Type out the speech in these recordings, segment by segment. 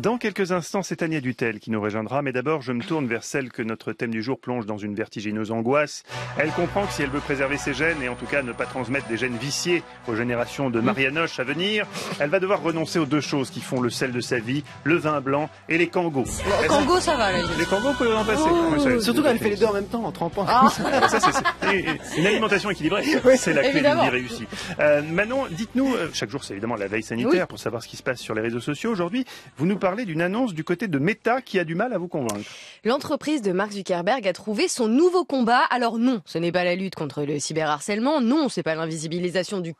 Dans quelques instants, c'est Agnès Dutel qui nous rejoindra, mais d'abord je me tourne vers celle que notre thème du jour plonge dans une vertigineuse angoisse. Elle comprend que si elle veut préserver ses gènes, et en tout cas ne pas transmettre des gènes viciés aux générations de mm. Marianoche à venir, elle va devoir renoncer aux deux choses qui font le sel de sa vie, le vin blanc et les kangos. Les kangos, ça va. les kangos, vous pouvez en passer. Oh. surtout quand elle fait les deux en même temps, en trempant. Ah, ça, une alimentation équilibrée. c'est la clé d'une vie réussie. Euh, Manon, dites-nous, euh, chaque jour c'est évidemment la veille sanitaire pour savoir ce qui se passe sur les réseaux sociaux. Aujourd'hui, vous nous parlez parler d'une annonce du côté de Meta qui a du mal à vous convaincre. L'entreprise de Mark Zuckerberg a trouvé son nouveau combat. Alors non, ce n'est pas la lutte contre le cyberharcèlement, non, c'est pas l'invisibilisation du,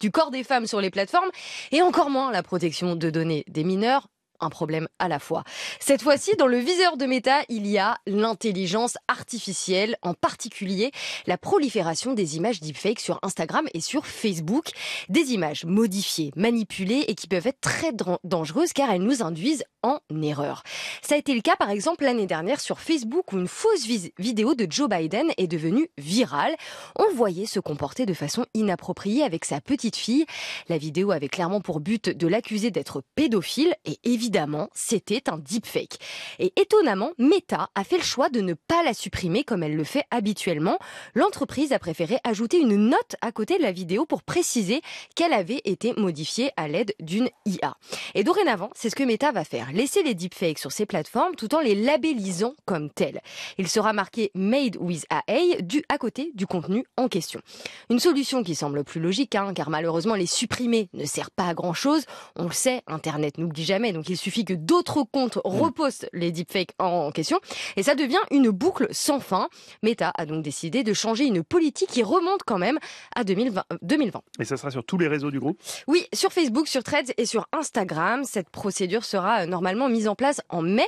du corps des femmes sur les plateformes, et encore moins la protection de données des mineurs un problème à la fois. Cette fois-ci, dans le viseur de méta, il y a l'intelligence artificielle, en particulier la prolifération des images deepfakes sur Instagram et sur Facebook. Des images modifiées, manipulées et qui peuvent être très dangereuses car elles nous induisent en erreur. Ça a été le cas par exemple l'année dernière sur Facebook où une fausse vidéo de Joe Biden est devenue virale. On voyait se comporter de façon inappropriée avec sa petite fille. La vidéo avait clairement pour but de l'accuser d'être pédophile et évidemment évidemment, c'était un deepfake. Et étonnamment, Meta a fait le choix de ne pas la supprimer comme elle le fait habituellement. L'entreprise a préféré ajouter une note à côté de la vidéo pour préciser qu'elle avait été modifiée à l'aide d'une IA. Et dorénavant, c'est ce que Meta va faire, laisser les deepfakes sur ses plateformes tout en les labellisant comme tels. Il sera marqué Made with AI dû à côté du contenu en question. Une solution qui semble plus logique, hein, car malheureusement les supprimer ne sert pas à grand chose. On le sait, Internet n'oublie jamais, donc il suffit que d'autres comptes hmm. repostent les deepfakes en question. Et ça devient une boucle sans fin. Meta a donc décidé de changer une politique qui remonte quand même à 2020. Euh, et ça sera sur tous les réseaux du groupe Oui, sur Facebook, sur Threads et sur Instagram. Cette procédure sera euh, normalement mise en place en mai.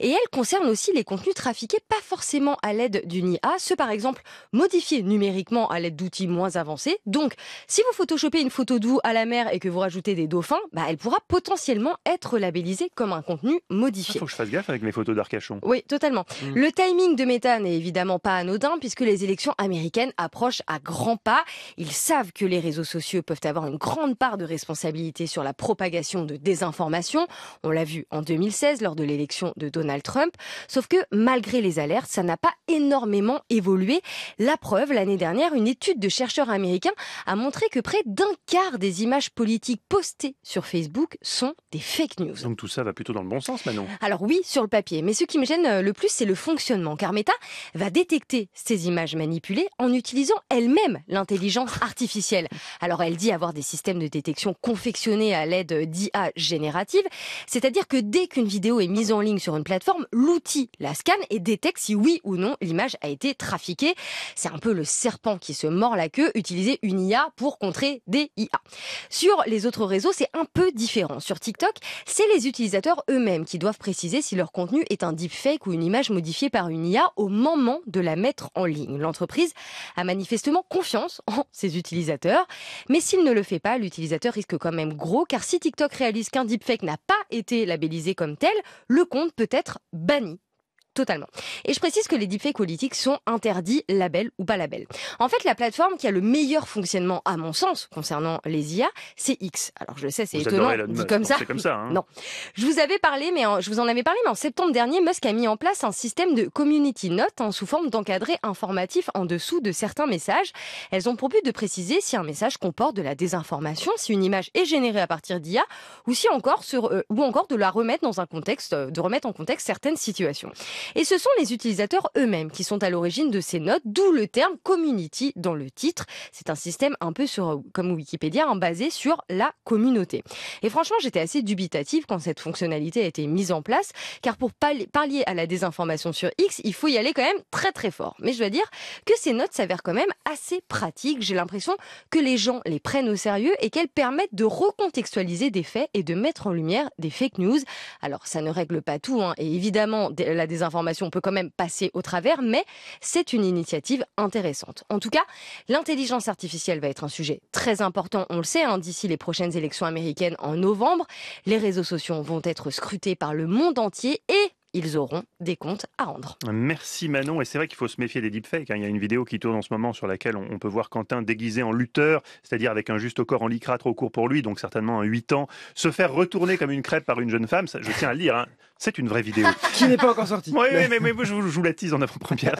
Et elle concerne aussi les contenus trafiqués, pas forcément à l'aide d'une IA, ceux par exemple modifiés numériquement à l'aide d'outils moins avancés. Donc, si vous photoshopez une photo de vous à la mer et que vous rajoutez des dauphins, bah, elle pourra potentiellement être labellisée comme un contenu modifié. Il faut que je fasse gaffe avec mes photos d'Arcachon. Oui, totalement. Mm. Le timing de Meta n'est évidemment pas anodin puisque les élections américaines approchent à grands pas. Ils savent que les réseaux sociaux peuvent avoir une grande part de responsabilité sur la propagation de désinformation. On l'a vu en 2016 lors de l'élection de Donald Trump. Sauf que malgré les alertes, ça n'a pas énormément évolué. La preuve, l'année dernière, une étude de chercheurs américains a montré que près d'un quart des images politiques postées sur Facebook sont des fake news tout ça va plutôt dans le bon sens, Manon. Alors oui, sur le papier. Mais ce qui me gêne euh, le plus, c'est le fonctionnement. Car Meta va détecter ces images manipulées en utilisant elle-même l'intelligence artificielle. Alors elle dit avoir des systèmes de détection confectionnés à l'aide d'IA générative. C'est-à-dire que dès qu'une vidéo est mise en ligne sur une plateforme, l'outil la scanne et détecte si oui ou non l'image a été trafiquée. C'est un peu le serpent qui se mord la queue, utiliser une IA pour contrer des IA. Sur les autres réseaux, c'est un peu différent. Sur TikTok, c'est les les utilisateurs eux-mêmes qui doivent préciser si leur contenu est un deepfake ou une image modifiée par une IA au moment de la mettre en ligne. L'entreprise a manifestement confiance en ses utilisateurs, mais s'il ne le fait pas, l'utilisateur risque quand même gros, car si TikTok réalise qu'un deepfake n'a pas été labellisé comme tel, le compte peut être banni Totalement. Et je précise que les deepfakes politiques sont interdits, label ou pas label. En fait, la plateforme qui a le meilleur fonctionnement, à mon sens, concernant les IA, c'est X. Alors je sais, c'est étonnant, dit comme ça. C'est comme ça. Hein. Non, je vous avais parlé, mais en, je vous en avais parlé, mais en septembre dernier, Musk a mis en place un système de community notes, hein, sous forme d'encadré informatif en dessous de certains messages. Elles ont pour but de préciser si un message comporte de la désinformation, si une image est générée à partir d'IA, ou si encore sur, euh, ou encore de la remettre dans un contexte, euh, de remettre en contexte certaines situations. Et ce sont les utilisateurs eux-mêmes qui sont à l'origine de ces notes, d'où le terme community dans le titre. C'est un système un peu sur, euh, comme Wikipédia, hein, basé sur la communauté. Et franchement, j'étais assez dubitative quand cette fonctionnalité a été mise en place, car pour parler à la désinformation sur X, il faut y aller quand même très très fort. Mais je dois dire que ces notes s'avèrent quand même assez pratiques. J'ai l'impression que les gens les prennent au sérieux et qu'elles permettent de recontextualiser des faits et de mettre en lumière des fake news. Alors ça ne règle pas tout, hein, et évidemment la désinformation l'information on peut quand même passer au travers, mais c'est une initiative intéressante. En tout cas, l'intelligence artificielle va être un sujet très important, on le sait, hein, d'ici les prochaines élections américaines en novembre. Les réseaux sociaux vont être scrutés par le monde entier et ils auront des comptes à rendre. Merci Manon. Et c'est vrai qu'il faut se méfier des deepfakes. Hein. Il y a une vidéo qui tourne en ce moment sur laquelle on peut voir Quentin déguisé en lutteur, c'est-à-dire avec un juste corps en lycra trop court pour lui, donc certainement un 8 ans, se faire retourner comme une crêpe par une jeune femme. Je tiens à le dire, hein. c'est une vraie vidéo. qui n'est pas encore sortie. Oui, mais, mais, mais je vous la tease en avant-première.